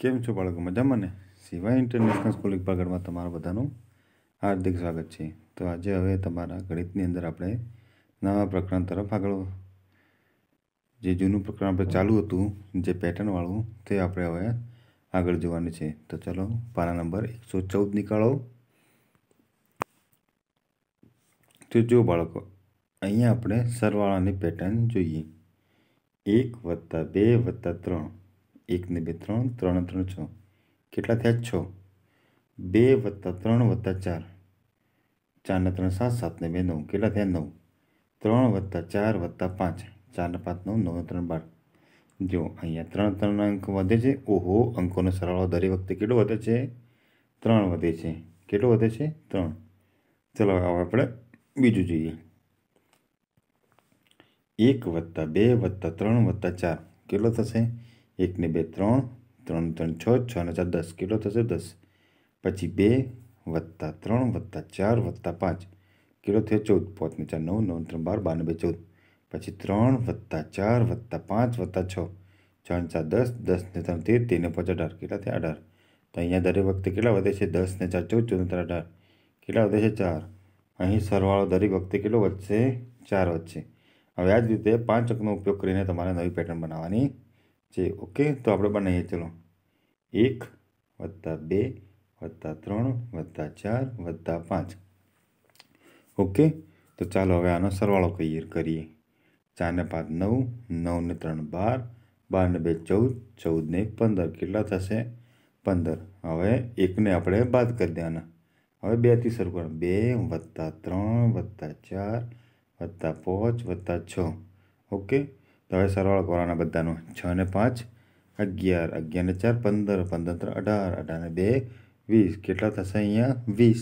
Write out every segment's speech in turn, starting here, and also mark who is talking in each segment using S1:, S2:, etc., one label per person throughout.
S1: કેમ છો બાળકો મજામાં ને સિવાય ઇન્ટરનેશનલ સ્કૂલ વિભાગમાં તમારા બધાનું હાર્દિક સ્વાગત છે તો આજે હવે તમારા ગણિતની અંદર આપણે નવા પ્રકરણ તરફ આગળ જે જૂનું પ્રકરણ આપણે ચાલુ હતું જે પેટર્નવાળું તે આપણે હવે આગળ જોવાનું છે તો ચલો પાના નંબર એકસો ચૌદ નીકાળો તો જો બાળકો અહીંયા આપણે સરવાળાની પેટર્ન જોઈએ એક વત્તા બે વત્તા ત્રણ એકને બે ત્રણ ત્રણ ત્રણ છ કેટલા થયા છ બે વત્તા ત્રણ વત્તા ચાર ચારને ત્રણ સાત સાતને બે નવ કેટલા થયા નવ ત્રણ વત્તા ચાર વત્તા પાંચ ચારને પાંચ નવ નવ ત્રણ બાર જો અહીંયા ત્રણ ત્રણ અંક વધે છે ઓહો અંકોનો સરવાળો દરેક વખતે કેટલો વધે છે ત્રણ વધે છે કેટલો વધે છે ત્રણ ચલો હવે આપણે બીજું જોઈએ એક વત્તા બે વત્તા ત્રણ વત્તા ચાર કેટલો થશે એકને બે ત્રણ ત્રણ ત્રણ છ છ ને ચાર દસ કેટલો થશે દસ પછી બે વત્તા ત્રણ વત્તા ચાર વત્તા પાંચ કેટલો થયો ચૌદ પાંચને ચાર નવ નવ ત્રણ બાર બારને બે ચૌદ પછી ત્રણ વત્તા ચાર વત્તા પાંચ વત્તા છ છ ને ચાર દસ દસ ને ત્રણ તેર તેરને પાંચ અઢાર કેટલા થયા અઢાર તો અહીંયા દરેક વખતે કેટલા વધે છે દસ ને ચાર ચૌદ ચૌદ ત્રણ અઢાર કેટલા વધે છે ચાર અહીં સરવાળો દરેક વખતે કેટલો વધશે ચાર વધશે હવે આ જ રીતે પાંચ અંકનો ઉપયોગ કરીને તમારે નવી પેટર્ન બનાવવાની છે ઓકે તો આપણે બનાવીએ ચલો એક વત્તા બે વત્તા ત્રણ વત્તા ચાર વત્તા પાંચ ઓકે તો ચાલો હવે આનો સરવાળો કહીએ કરીએ ચારને પાંચ નવ નવને ત્રણ બાર બારને બે ચૌદ ચૌદને એક પંદર કેટલા થશે પંદર હવે એકને આપણે બાદ કરી દેવાના હવે બેથી શરૂ કરો બે વત્તા ત્રણ વત્તા ચાર વત્તા પાંચ વત્તા છ ઓકે તો હવે સરવાળો કરવાના બધાનો છ ને પાંચ અગિયાર અગિયારને ચાર પંદર પંદર અઢાર અઢારને બે વીસ કેટલા થશે અહીંયા વીસ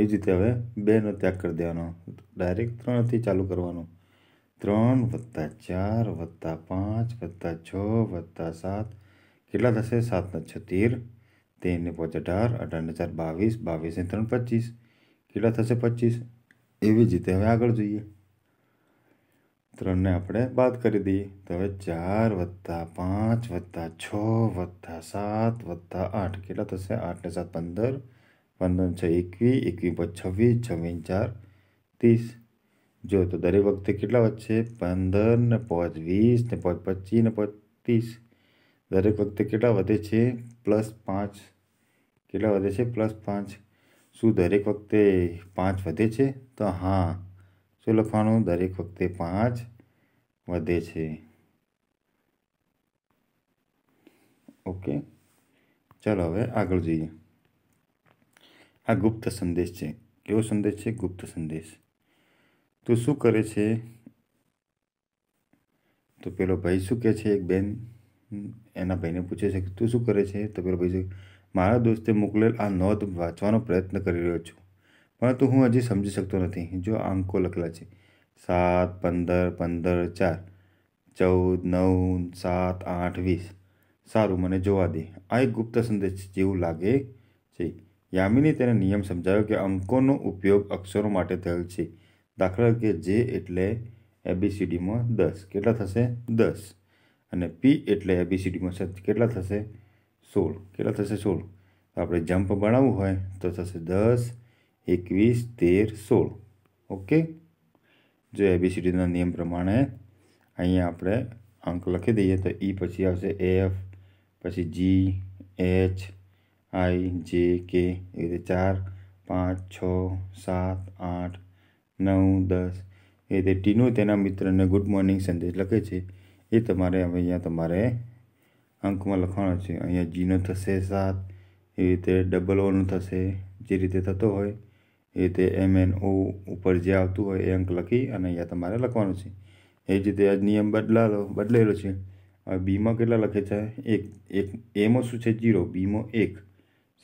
S1: એવી જ રીતે હવે બેનો ત્યાગ કરી દેવાનો ડાયરેક્ટ ત્રણથી ચાલુ કરવાનો ત્રણ વત્તા ચાર વત્તા પાંચ વત્તા છ વત્તા સાત કેટલા થશે સાતના છ તેર તેરને પાંચ અઢાર અઢારને ચાર બાવીસ બાવીસને ત્રણ પચીસ કેટલા થશે પચીસ એવી જ રીતે હવે આગળ જોઈએ ત્રણને આપણે બાદ કરી દઈએ તો હવે ચાર વત્તા પાંચ વત્તા છ વત્તા સાત વત્તા આઠ કેટલા થશે આઠને સાત પંદર પંદર છ એકવીસ એકવીસ પાંચ છવ્વીસ છવ્વીસ ચાર ત્રીસ જો તો દરેક વખતે કેટલા વધશે પંદર ને પાંચ વીસ ને પાંચ પચીસ ને પાંચ ત્રીસ દરેક વખતે કેટલા વધે છે પ્લસ પાંચ કેટલા વધે છે પ્લસ પાંચ શું દરેક વખતે પાંચ વધે છે તો હા શું લખવાનું દરેક વખતે પાંચ વધે છે ઓકે ચાલો હવે આગળ જોઈએ આ ગુપ્ત સંદેશ છે કેવો સંદેશ છે ગુપ્ત સંદેશ તો શું કરે છે તો પેલો ભાઈ શું કહે છે એક બેન એના ભાઈને પૂછે છે કે તું શું કરે છે તો પેલો ભાઈ મારા દોસ્તે મોકલેલ આ નોંધ વાંચવાનો પ્રયત્ન કરી રહ્યો છું પરંતુ હું હજી સમજી શકતો નથી જો આંકો લખેલા છે સાત પંદર પંદર ચાર ચૌદ નવ સાત આઠ વીસ સારું મને જોવા દે આ એક ગુપ્ત સંદેશ જેવું લાગે છે યામિની તેને નિયમ સમજાવ્યો કે અંકોનો ઉપયોગ અક્ષરો માટે થયેલ છે દાખલા કે જે એટલે એબીસીડીમાં દસ કેટલા થશે દસ અને પી એટલે એબીસીડીમાં સત કેટલા થશે સોળ કેટલા થશે સોળ આપણે જમ્પ બનાવવું હોય તો થશે દસ એકવીસ તેર સોળ ઓકે જો એબીસીડીના નિયમ પ્રમાણે અહીંયા આપણે અંક લખી દઈએ તો ઈ e પછી આવશે એફ પછી જી એચ આઈ જે કે એવી રીતે ચાર પાંચ છ સાત આઠ નવ દસ એ રીતે ટીનુ તેના મિત્રને ગુડ મોર્નિંગ સંદેશ લખે છે એ તમારે હવે અહીંયા તમારે અંકમાં લખવાનો છે અહીંયા જીનો થશે સાત એ રીતે ડબલ ઓનો થશે જે રીતે થતો હોય એ રીતે એમ એન ઓ ઉપર જે આવતું હોય એ અંક લખી અને અહીંયા તમારે લખવાનું છે એ જ રીતે આ નિયમ બદલાલો બદલેલો છે હવે બીમાં કેટલા લખે છે એક એક એમાં શું છે જીરો બીમાં એક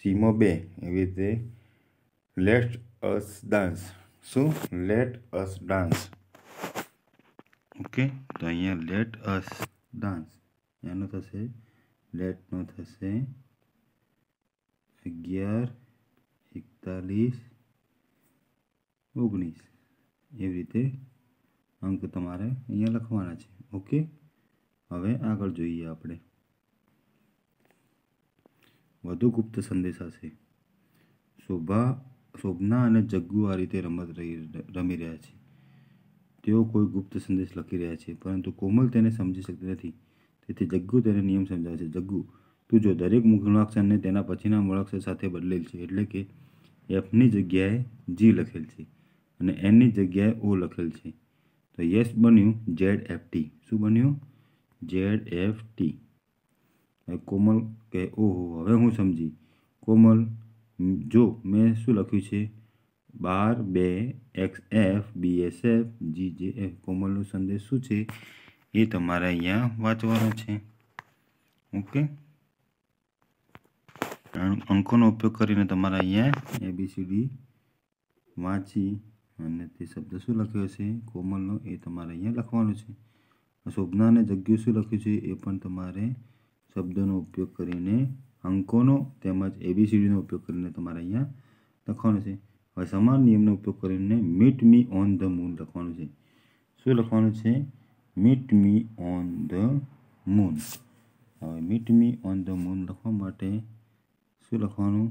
S1: સીમો બે એવી રીતે લેટ અસ ડાન્સ શું લેટ અસ ડાન્સ ઓકે તો અહીંયા લેટ અસ ડાન્સ એનો થશે લેટનો થશે અગિયાર એકતાલીસ ઓગણીસ એવી રીતે અંક તમારે અહીંયા લખવાના છે ઓકે હવે આગળ જોઈએ આપણે વધુ ગુપ્ત સંદેશ છે શોભા શોભના અને જગ્ગુ આ રીતે રમત રમી રહ્યા છે તેઓ કોઈ ગુપ્ત સંદેશ લખી રહ્યા છે પરંતુ કોમલ તેને સમજી શકતી નથી તેથી જગ્ગુ તેને નિયમ સમજાવે છે જગ્ગુ તું જો દરેક મૂળાક્ષરને તેના પછીના મૂળાક્ષર સાથે બદલેલ છે એટલે કે એફની જગ્યાએ જી લખેલ છે અને એનની જગ્યાએ ઓ લખેલ છે તો યસ બન્યું ઝેડ એફ ટી શું બન્યું ઝેડ એફ ટી કોમલ કહે ઓહો હવે હું સમજી કોમલ જો મેં શું લખ્યું છે બાર બે X F B S F G J F કોમલનો સંદેશ શું છે એ તમારે અહીંયા વાંચવાનો છે ઓકે અંકોનો ઉપયોગ કરીને તમારે અહીંયા એબીસીડી વાંચી અને તે શબ્દ શું લખ્યો છે કોમલનો એ તમારે અહીંયા લખવાનું છે શોભના અને જગ્યુ શું લખ્યું છે એ પણ તમારે શબ્દનો ઉપયોગ કરીને અંકોનો તેમજ એબીસીડીનો ઉપયોગ કરીને તમારે અહીંયા લખવાનું છે હવે સમાન નિયમનો ઉપયોગ કરીને meet me on the moon લખવાનું છે શું લખવાનું છે meet me on the moon હવે meet me on the moon લખવા માટે શું લખવાનું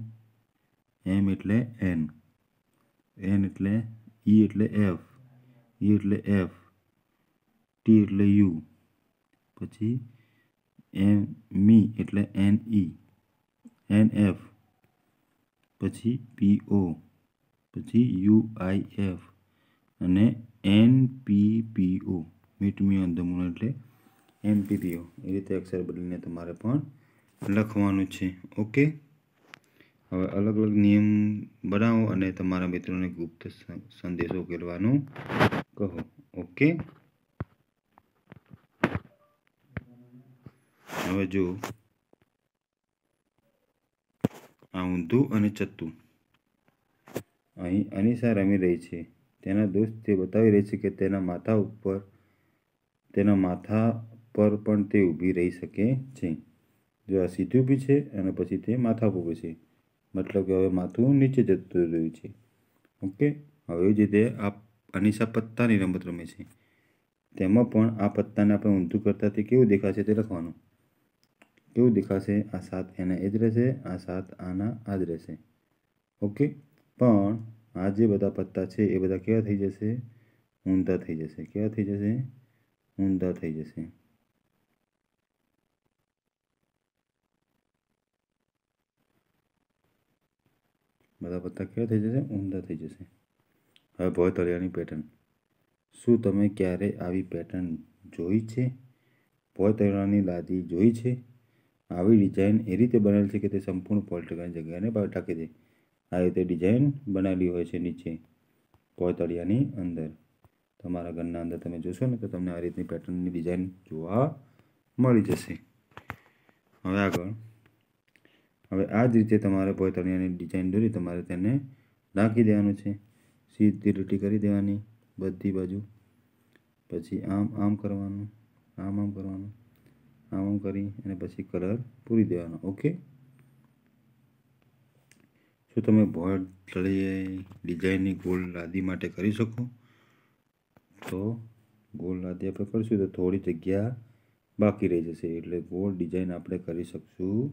S1: એમ એટલે એન એન એટલે ઈ એટલે એફ ઈ e. એટલે એફ ટી એટલે યુ પછી એમ મી એટલે એન ઈ એન એફ પછી પી ઓ પછી યુ આઈ એફ અને N P P O meet me on the moon એટલે એમ પી પી ઓ એ રીતે અક્ષર બદલીને તમારે પણ લખવાનું છે ઓકે હવે અલગ અલગ નિયમ બનાવો અને તમારા મિત્રોને ગુપ્ત સંદેશો ઉકેલવાનું કહો ઓકે હવે જો આ ઊંધું અને ચત્તું અહીં અનિશા રમી રહી છે તેના દોસ્ત તે બતાવી રહી છે કે તેના માથા ઉપર તેના માથા પર પણ તે ઊભી રહી શકે છે જો આ સીધું ઊભી છે અને પછી તે માથા ઊભી છે મતલબ કે હવે માથું નીચે જતું રહ્યું છે ઓકે હવે જે તે આ અનિશા પત્તાની રમત રમે છે તેમાં પણ આ પત્તાને આપણે ઊંધું કરતા તે કેવું દેખાશે તે લખવાનું કેવું દેખાશે આ સાત એના એ જ રહેશે આ સાત આના આ જ રહેશે ઓકે પણ આ જે બધા પત્તા છે એ બધા કેવા થઈ જશે ઊંધા થઈ જશે કેવા થઈ જશે ઊંધા થઈ જશે બધા પત્તા કેવા થઈ જશે ઊંધા થઈ જશે હવે ભોય તળિયાની પેટર્ન શું તમે ક્યારે આવી પેટર્ન જોઈ છે ભોય તળિયાની લાદી જોઈ છે આવી ડિઝાઇન એ રીતે બનેલ છે કે તે સંપૂર્ણ ભોય તળિયાની જગ્યાને ઢાંકી દે આ રીતે ડિઝાઇન બનાવેલી હોય છે નીચે ભોય તળિયાની અંદર તમારા ઘરના અંદર તમે જોશો ને તો તમને આ રીતની પેટર્નની ડિઝાઇન જોવા મળી જશે હવે આગળ હવે આ જ રીતે તમારે ભોયતળિયાની ડિઝાઇન દોરી તમારે તેને નાખી દેવાનું છે સીધી લીટી કરી દેવાની બધી બાજુ પછી આમ આમ કરવાનું આમ આમ કરવાનું આમ આમ કરી અને પછી કલર પૂરી દેવાનો ઓકે શું તમે ભોયતળિયા ડિઝાઇનની ગોલ લાદી માટે કરી શકો તો ગોળ લાદી આપણે કરીશું તો થોડી જગ્યા બાકી રહી જશે એટલે ગોલ ડિઝાઇન આપણે કરી શકશું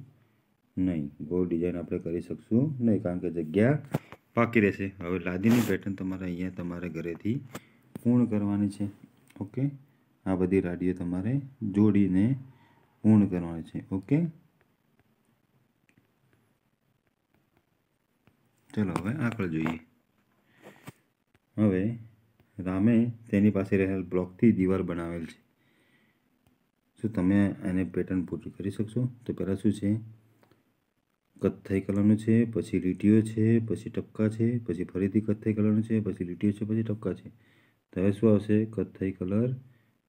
S1: નહીં ગોળ ડિઝાઇન આપણે કરી શકશું નહીં કારણ કે જગ્યા પાકી રહેશે હવે લાદીની પેટર્ન તમારે અહીંયા તમારે ઘરેથી પૂર્ણ કરવાની છે ઓકે આ બધી રાડીઓ તમારે જોડીને પૂર્ણ કરવાની છે ઓકે ચલો હવે આગળ જોઈએ હવે રામે તેની પાસે રહેલ બ્લોકથી દીવાલ બનાવેલ છે શું તમે એને પેટર્ન પૂરી કરી શકશો તો પહેલાં શું છે કથાઈ કલર છે પછી લીટીઓ છે પછી ટપકા છે પછી ફરીથી કથાઈ કલર છે પછી લીટીઓ છે પછી ટપકા છે તો એ શું આવશે કથાઈ કલર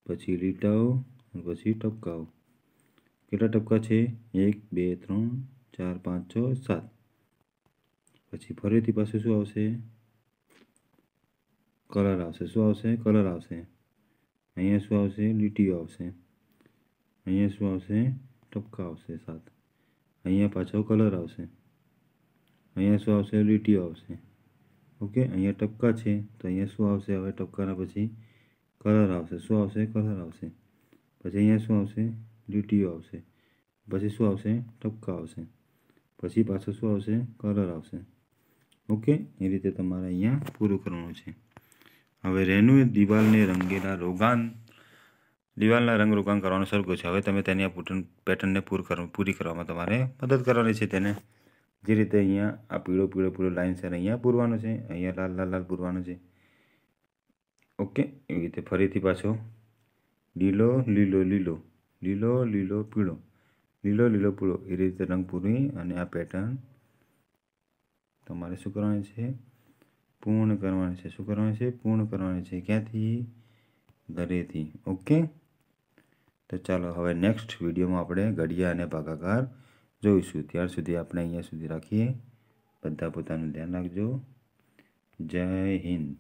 S1: પછી લીટો અને પછી ટપકાઓ કેટલા ટપકા છે 1 2 3 4 5 6 7 પછી ફરીથી પછી શું આવશે કલર આવશે શું આવશે કલર આવશે અહીંયા શું આવશે લીટી આવશે અહીંયા શું આવશે ટપકા આવશે સાત અહીંયા પાછો કલર આવશે અહીંયા શું આવશે લીટીઓ e આવશે ઓકે અહીંયા ટપકા છે તો અહીંયા શું આવશે હવે ટપકાના પછી કલર આવશે શું આવશે કલર આવશે પછી અહીંયા શું આવશે લીટીઓ e આવશે પછી શું આવશે ટપકા આવશે પછી પાછો શું આવશે કલર આવશે ઓકે એ રીતે તમારે અહીંયા પૂરું કરવાનું છે હવે રેણુએ દિવાલને રંગેલા રોગાન દિવાલના રંગ રોકાણ કરવાનું શરૂ કર્યું છે હવે તમે તેની આ પૂટન પેટર્નને પૂર પૂરી કરવામાં તમારે મદદ કરવાની છે તેને જે રીતે અહીંયા આ પીળો પીળો પીળો લાઈન છે અહીંયા પૂરવાનું છે અહીંયા લાલ લાલ લાલ પૂરવાનું છે ઓકે એવી રીતે ફરીથી પાછો લીલો લીલો લીલો લીલો લીલો પીળો લીલો લીલો પીળો એ રીતે રંગ પૂરી અને આ પેટર્ન તમારે શું કરવાની છે પૂર્ણ કરવાની છે શું કરવાની છે પૂર્ણ કરવાની છે ક્યાંથી ઘરેથી ઓકે તો ચાલો હવે નેક્સ્ટ વિડીયોમાં આપણે ઘડિયા અને ભાગાકાર જોઈશું ત્યાર સુધી આપણે અહીંયા સુધી રાખીએ બધા પોતાનું ધ્યાન રાખજો જય હિન્દ